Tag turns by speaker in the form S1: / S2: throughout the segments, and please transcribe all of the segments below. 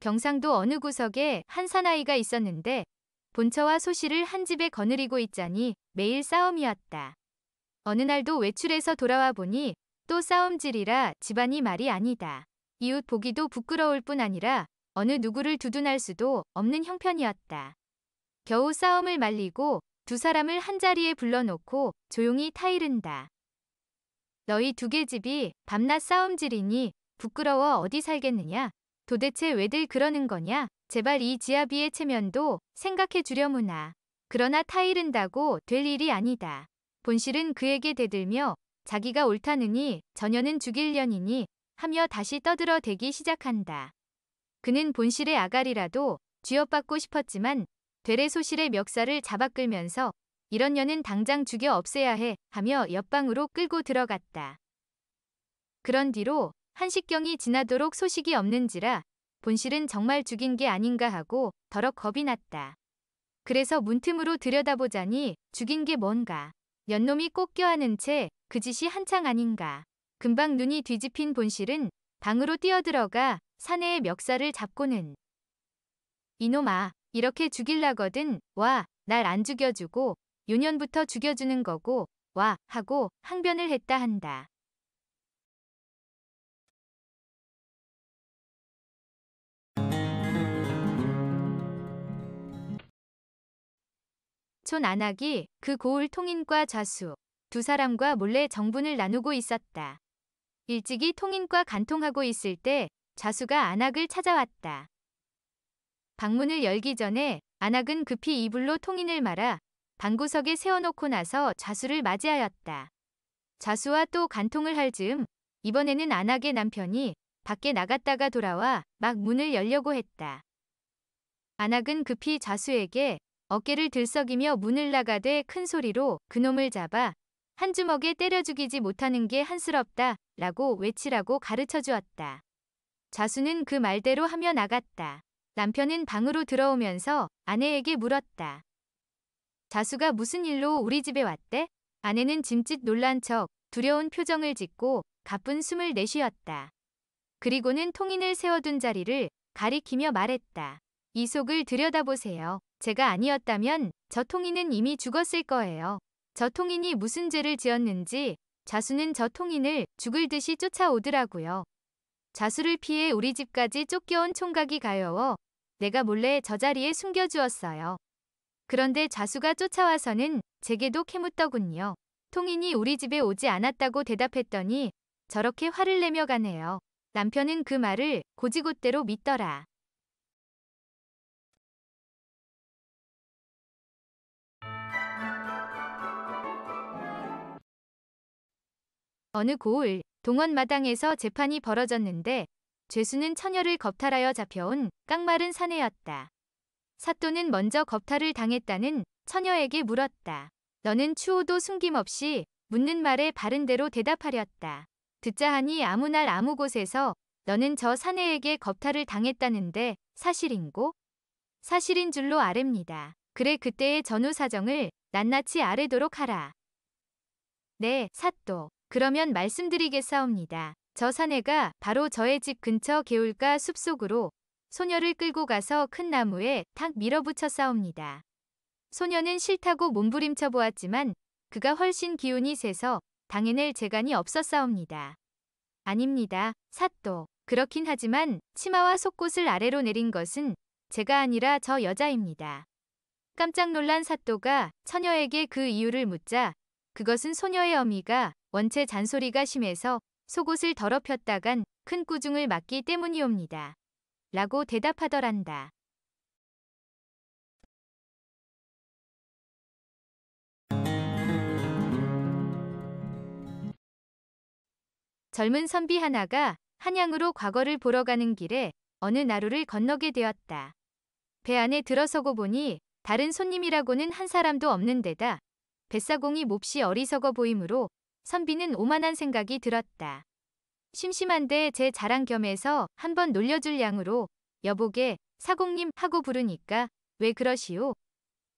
S1: 경상도 어느 구석에 한산아이가 있었는데 본처와 소씨를 한 집에 거느리고 있자니 매일 싸움이었다. 어느 날도 외출해서 돌아와 보니 또 싸움질이라 집안이 말이 아니다. 이웃 보기도 부끄러울 뿐 아니라 어느 누구를 두둔할 수도 없는 형편이었다. 겨우 싸움을 말리고 두 사람을 한자리에 불러놓고 조용히 타이른다. 너희 두 개 집이 밤낮 싸움질이니 부끄러워 어디 살겠느냐? 도대체 왜들 그러는 거냐? 제발 이 지아비의 체면도 생각해 주려무나. 그러나 타이른다고 될 일이 아니다. 본실은 그에게 대들며 자기가 옳다느니 전녀는 죽일 년이니 하며 다시 떠들어 대기 시작한다. 그는 본실의 아가리라도 쥐어받고 싶었지만 되레 소실의 멱살을 잡아 끌면서 이런 년은 당장 죽여 없애야 해 하며 옆방으로 끌고 들어갔다. 그런 뒤로 한식경이 지나도록 소식이 없는지라 본실은 정말 죽인 게 아닌가 하고 더러 겁이 났다. 그래서 문틈으로 들여다보자니 죽인 게 뭔가. 연놈이 꼭 껴안은 채 그 짓이 한창 아닌가. 금방 눈이 뒤집힌 본실은 방으로 뛰어들어가 사내의 멱살을 잡고는 이놈아 이렇게 죽일라거든 와 날 안 죽여주고 요년부터 죽여주는 거고 와 하고 항변을 했다 한다. 사촌 안학이 그 고을 통인과 자수두 사람과 몰래 정분을 나누고 있었다. 일찍이 통인과 간통하고 있을 때자수가 안학을 찾아왔다. 방문을 열기 전에 안학은 급히 이불로 통인을 말아 방구석에 세워놓고 나서 자수를 맞이하였다. 자수와또 간통을 할 즈음 이번에는 안학의 남편이 밖에 나갔다가 돌아와 막 문을 열려고 했다. 안학은 급히 자수에게 어깨를 들썩이며 문을 나가되 큰 소리로 그놈을 잡아 한 주먹에 때려 죽이지 못하는 게 한스럽다 라고 외치라고 가르쳐 주었다. 자수는 그 말대로 하며 나갔다. 남편은 방으로 들어오면서 아내에게 물었다. 자수가 무슨 일로 우리 집에 왔대? 아내는 짐짓 놀란 척 두려운 표정을 짓고 가쁜 숨을 내쉬었다. 그리고는 통인을 세워둔 자리를 가리키며 말했다. 이 속을 들여다보세요. 제가 아니었다면 저 통인은 이미 죽었을 거예요. 저 통인이 무슨 죄를 지었는지 자수는 저 통인을 죽을 듯이 쫓아오더라고요. 자수를 피해 우리 집까지 쫓겨온 총각이 가여워 내가 몰래 저 자리에 숨겨주었어요. 그런데 자수가 쫓아와서는 제게도 캐묻더군요. 통인이 우리 집에 오지 않았다고 대답했더니 저렇게 화를 내며 가네요. 남편은 그 말을 고지고대로 믿더라. 어느 고을 동원 마당에서 재판이 벌어졌는데 죄수는 처녀를 겁탈하여 잡혀온 깡마른 사내였다. 사또는 먼저 겁탈을 당했다는 처녀에게 물었다. 너는 추호도 숨김없이 묻는 말에 바른대로 대답하렸다. 듣자 하니 아무 날 아무 곳에서 너는 저 사내에게 겁탈을 당했다는데 사실인고? 사실인 줄로 아랩니다. 그래 그때의 전후 사정을 낱낱이 아래도록 하라. 네, 사또. 그러면 말씀드리겠사옵니다. 저 사내가 바로 저의 집 근처 개울가 숲속으로 소녀를 끌고 가서 큰 나무에 탁 밀어붙였사옵니다. 소녀는 싫다고 몸부림쳐 보았지만 그가 훨씬 기운이 세서 당해낼 재간이 없었사옵니다. 아닙니다. 사또. 그렇긴 하지만 치마와 속옷을 아래로 내린 것은 제가 아니라 저 여자입니다. 깜짝 놀란 사또가 처녀에게 그 이유를 묻자 그것은 소녀의 어미가 원체 잔소리가 심해서 속옷을 더럽혔다간 큰 꾸중을 맞기 때문이옵니다. 라고 대답하더란다. 젊은 선비 하나가 한양으로 과거를 보러 가는 길에 어느 나루를 건너게 되었다. 배 안에 들어서고 보니 다른 손님이라고는 한 사람도 없는 데다 뱃사공이 몹시 어리석어 보이므로 선비는 오만한 생각이 들었다. 심심한데 제 자랑 겸해서 한 번 놀려줄 양으로 여보게 사공님 하고 부르니까 왜 그러시오?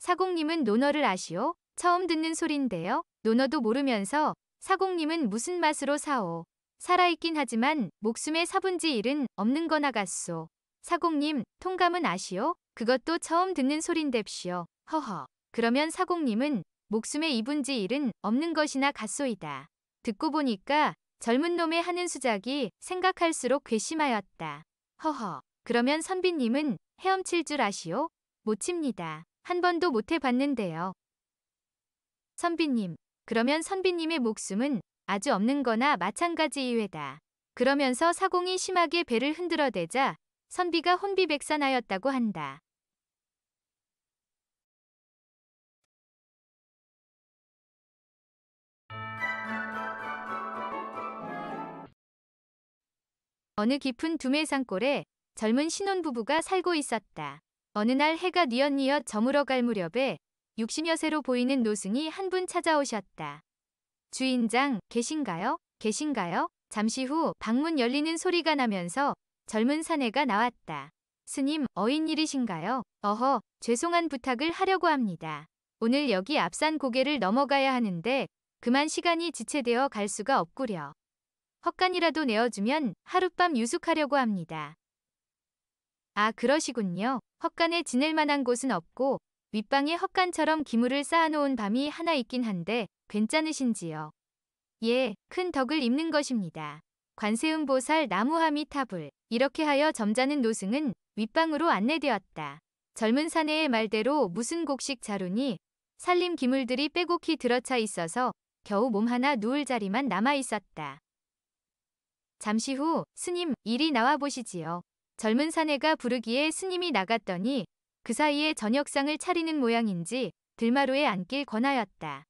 S1: 사공님은 논어를 아시오? 처음 듣는 소린데요. 논어도 모르면서 사공님은 무슨 맛으로 사오? 살아있긴 하지만 목숨의 사분지 일은 없는 거나 갔소 사공님, 통감은 아시오? 그것도 처음 듣는 소린답시오. 허허. 그러면 사공님은 목숨에 입은 지 일은 없는 것이나 갓소이다 듣고 보니까 젊은 놈의 하는 수작이 생각할수록 괘씸하였다. 허허. 그러면 선비님은 헤엄칠 줄 아시오? 못 칩니다. 한 번도 못 해봤는데요. 선비님. 그러면 선비님의 목숨은 아주 없는 거나 마찬가지 이외다. 그러면서 사공이 심하게 배를 흔들어대자 선비가 혼비백산하였다고 한다. 어느 깊은 두메 산골에 젊은 신혼부부가 살고 있었다. 어느 날 해가 뉘엿뉘엿 저물어갈 무렵에 60여 세로 보이는 노승이 한 분 찾아오셨다. 주인장, 계신가요? 계신가요? 잠시 후 방문 열리는 소리가 나면서 젊은 사내가 나왔다. 스님, 어인 일이신가요? 어허, 죄송한 부탁을 하려고 합니다. 오늘 여기 앞산 고개를 넘어가야 하는데 그만 시간이 지체되어 갈 수가 없구려. 헛간이라도 내어주면 하룻밤 유숙하려고 합니다. 아 그러시군요. 헛간에 지낼 만한 곳은 없고 윗방에 헛간처럼 기물을 쌓아놓은 밤이 하나 있긴 한데 괜찮으신지요? 예, 큰 덕을 입는 것입니다. 관세음 보살 나무함이 타불 이렇게 하여 점잖은 노승은 윗방으로 안내되었다. 젊은 사내의 말대로 무슨 곡식 자루니 살림 기물들이 빼곡히 들어차 있어서 겨우 몸 하나 누울 자리만 남아 있었다. 잠시 후 스님 이리 나와 보시지요. 젊은 사내가 부르기에 스님이 나갔더니 그 사이에 저녁상을 차리는 모양인지 들마루에 앉길 권하였다.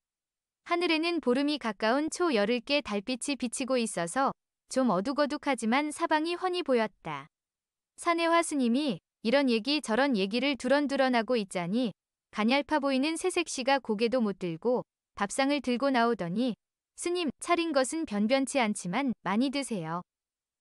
S1: 하늘에는 보름이 가까운 초열흘께 달빛이 비치고 있어서 좀 어둑어둑하지만 사방이 훤히 보였다. 사내화 스님이 이런 얘기 저런 얘기를 두런두런하고 있자니 가냘파 보이는 새색시가 고개도 못 들고 밥상을 들고 나오더니 스님, 차린 것은 변변치 않지만 많이 드세요.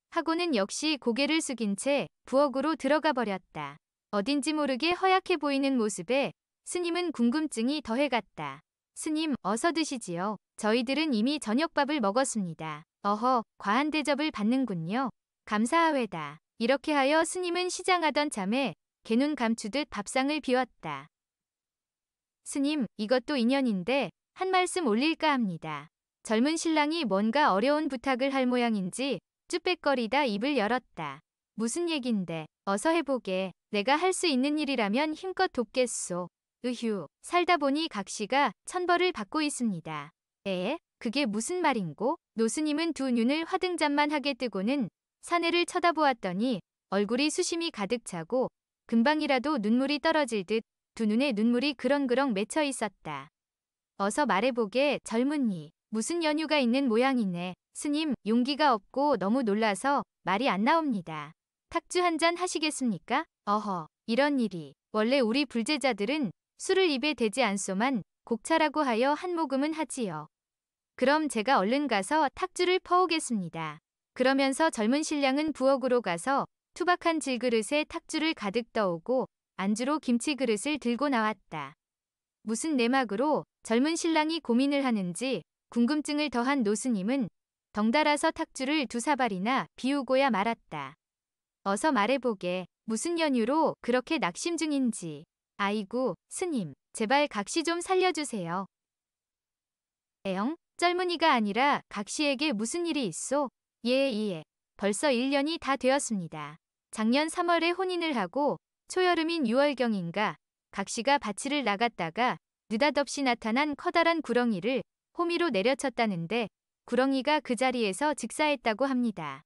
S1: 하고는 역시 고개를 숙인 채 부엌으로 들어가 버렸다. 어딘지 모르게 허약해 보이는 모습에 스님은 궁금증이 더해갔다. 스님, 어서 드시지요. 저희들은 이미 저녁밥을 먹었습니다. 어허, 과한 대접을 받는군요. 감사하회다 이렇게 하여 스님은 시장하던 참에 개눈 감추듯 밥상을 비웠다. 스님, 이것도 인연인데 한 말씀 올릴까 합니다. 젊은 신랑이 뭔가 어려운 부탁을 할 모양인지 쭈뼛거리다 입을 열었다. 무슨 얘긴데 어서 해보게. 내가 할 수 있는 일이라면 힘껏 돕겠소. 으휴, 살다 보니 각시가 천벌을 받고 있습니다. 에? 그게 무슨 말인고? 노스님은 두 눈을 화등잔만하게 뜨고는 사내를 쳐다보았더니 얼굴이 수심이 가득 차고 금방이라도 눈물이 떨어질 듯 두 눈에 눈물이 그렁그렁 맺혀 있었다. 어서 말해보게 젊은이. 무슨 연유가 있는 모양이네. 스님, 용기가 없고 너무 놀라서 말이 안 나옵니다. 탁주 한 잔 하시겠습니까? 어허, 이런 일이. 원래 우리 불제자들은 술을 입에 대지 않소만 곡차라고 하여 한 모금은 하지요. 그럼 제가 얼른 가서 탁주를 퍼오겠습니다. 그러면서 젊은 신랑은 부엌으로 가서 투박한 질그릇에 탁주를 가득 떠오고 안주로 김치 그릇을 들고 나왔다. 무슨 내막으로 젊은 신랑이 고민을 하는지 궁금증을 더한 노스님은 덩달아서 탁주를 두 사발이나 비우고야 말았다. 어서 말해보게 무슨 연유로 그렇게 낙심 중인지. 아이고 스님 제발 각시 좀 살려주세요. 에영 젊은이가 아니라 각시에게 무슨 일이 있어? 예예 예. 벌써 1년이 다 되었습니다. 작년 3월에 혼인을 하고 초여름인 6월경인가 각시가 밭을 나갔다가 느닷없이 나타난 커다란 구렁이를 호미로 내려쳤다는데 구렁이가 그 자리에서 즉사했다고 합니다.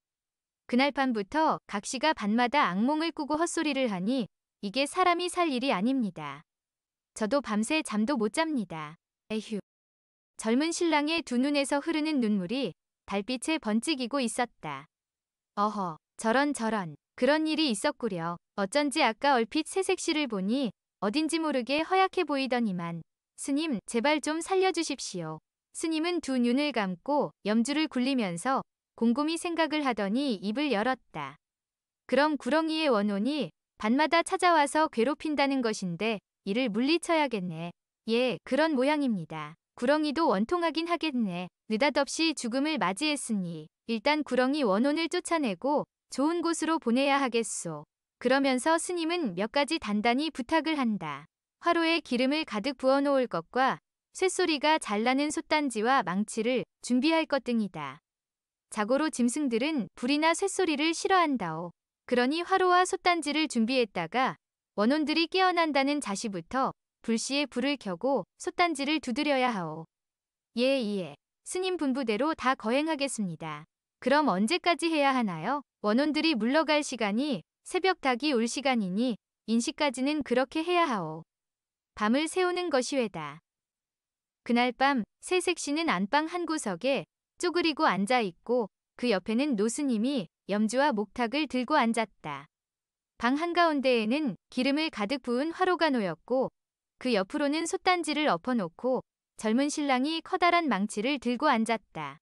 S1: 그날 밤부터 각 씨가 밤마다 악몽을 꾸고 헛소리를 하니 이게 사람이 살 일이 아닙니다. 저도 밤새 잠도 못 잡니다. 에휴. 젊은 신랑의 두 눈에서 흐르는 눈물이 달빛에 번찍이고 있었다. 어허, 저런 저런, 그런 일이 있었구려. 어쩐지 아까 얼핏 새색시를 보니 어딘지 모르게 허약해 보이더니만. 스님, 제발 좀 살려주십시오. 스님은 두 눈을 감고 염주를 굴리면서 곰곰이 생각을 하더니 입을 열었다. 그럼 구렁이의 원혼이 밤마다 찾아와서 괴롭힌다는 것인데 이를 물리쳐야겠네. 예, 그런 모양입니다. 구렁이도 원통하긴 하겠네. 느닷없이 죽음을 맞이했으니 일단 구렁이 원혼을 쫓아내고 좋은 곳으로 보내야 하겠소. 그러면서 스님은 몇 가지 단단히 부탁을 한다. 화로에 기름을 가득 부어놓을 것과 쇳소리가 잘 나는 솥단지와 망치를 준비할 것 등이다. 자고로 짐승들은 불이나 쇳소리를 싫어한다오. 그러니 화로와 솥단지를 준비했다가 원혼들이 깨어난다는 자시부터 불시에 불을 켜고 솥단지를 두드려야 하오. 예, 예. 스님 분부대로 다 거행하겠습니다. 그럼 언제까지 해야 하나요? 원혼들이 물러갈 시간이 새벽 닭이 올 시간이니 인식까지는 그렇게 해야 하오. 밤을 세우는 것이 회다. 그날 밤 새색 시는 안방 한 구석에 쪼그리고 앉아 있고 그 옆에는 노스님이 염주와 목탁을 들고 앉았다. 방 한가운데에는 기름을 가득 부은 화로가 놓였고 그 옆으로는 솥단지를 엎어놓고 젊은 신랑이 커다란 망치를 들고 앉았다.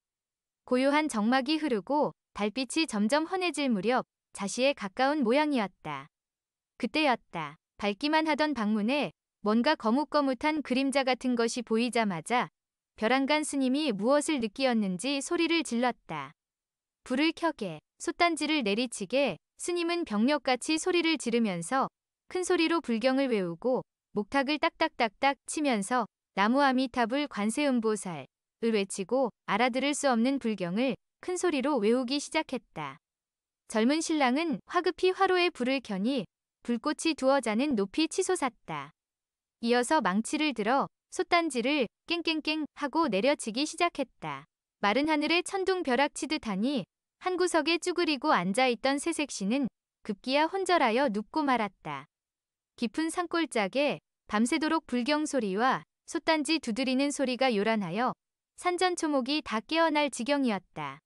S1: 고요한 정막이 흐르고 달빛이 점점 환해질 무렵 자시에 가까운 모양이었다. 그때였다. 밝기만 하던 방문에 뭔가 거뭇거뭇한 그림자 같은 것이 보이자마자 벼랑간 스님이 무엇을 느끼었는지 소리를 질렀다. 불을 켜게, 솥단지를 내리치게 스님은 병력같이 소리를 지르면서 큰 소리로 불경을 외우고 목탁을 딱딱딱딱 치면서 나무 아미타불 관세음보살을 외치고 알아들을 수 없는 불경을 큰 소리로 외우기 시작했다. 젊은 신랑은 화급히 화로에 불을 켜니 불꽃이 두어 자는 높이 치솟았다. 이어서 망치를 들어 솥단지를 깽깽깽 하고 내려치기 시작했다. 마른 하늘에 천둥 벼락 치듯 하니 한 구석에 쭈그리고 앉아있던 새색시는 급기야 혼절하여 눕고 말았다. 깊은 산골짝에 밤새도록 불경 소리와 솥단지 두드리는 소리가 요란하여 산전초목이 다 깨어날 지경이었다.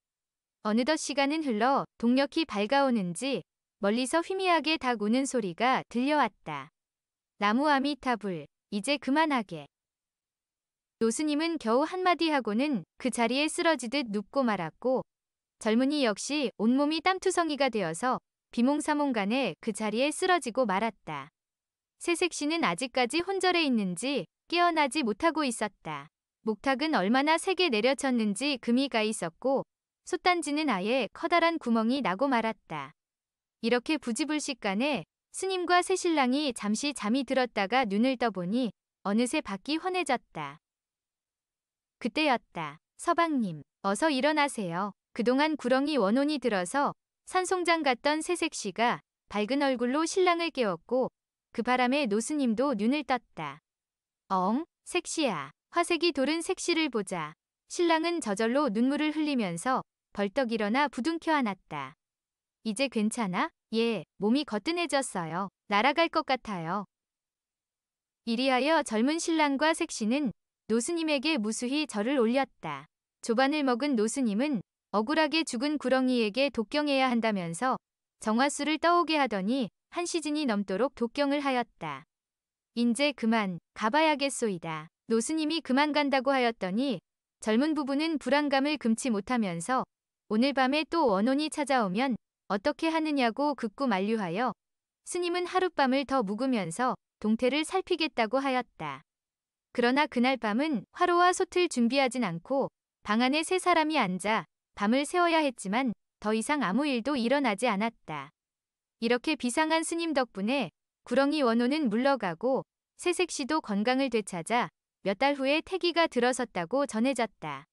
S1: 어느덧 시간은 흘러 동력이 밝아오는지 멀리서 희미하게 닭 우는 소리가 들려왔다. 나무 아미타불, 이제 그만하게. 노스님은 겨우 한마디 하고는 그 자리에 쓰러지듯 눕고 말았고 젊은이 역시 온몸이 땀투성이가 되어서 비몽사몽간에 그 자리에 쓰러지고 말았다. 새색씨는 아직까지 혼절해 있는지 깨어나지 못하고 있었다. 목탁은 얼마나 세게 내려쳤는지 금이 가 있었고 솥단지는 아예 커다란 구멍이 나고 말았다. 이렇게 부지불식간에 스님과 새신랑이 잠시 잠이 들었다가 눈을 떠보니 어느새 밖이 환해졌다. 그때였다. 서방님, 어서 일어나세요. 그동안 구렁이 원혼이 들어서 산송장 갔던 새색씨가 밝은 얼굴로 신랑을 깨웠고 그 바람에 노스님도 눈을 떴다. 엉, 색시야. 화색이 돌은 색시를 보자. 신랑은 저절로 눈물을 흘리면서 벌떡 일어나 부둥켜 안았다. 이제 괜찮아? 예, 몸이 거뜬해졌어요. 날아갈 것 같아요. 이리하여 젊은 신랑과 색신는 노스님에게 무수히 절을 올렸다. 조반을 먹은 노스님은 억울하게 죽은 구렁이에게 독경해야 한다면서 정화수를 떠오게 하더니 한 시즌이 넘도록 독경을 하였다. 이제 그만 가봐야겠소이다. 노스님이 그만 간다고 하였더니 젊은 부부는 불안감을 금치 못하면서 오늘 밤에 또 원혼이 찾아오면 어떻게 하느냐고 극구 그 만류하여 스님은 하룻밤을 더 묵으면서 동태를 살피겠다고 하였다. 그러나 그날 밤은 화로와 솥을 준비하진 않고 방 안에 세 사람이 앉아 밤을 세워야 했지만 더 이상 아무 일도 일어나지 않았다. 이렇게 비상한 스님 덕분에 구렁이 원호는 물러가고 새색시도 건강을 되찾아 몇 달 후에 태기가 들어섰다고 전해졌다.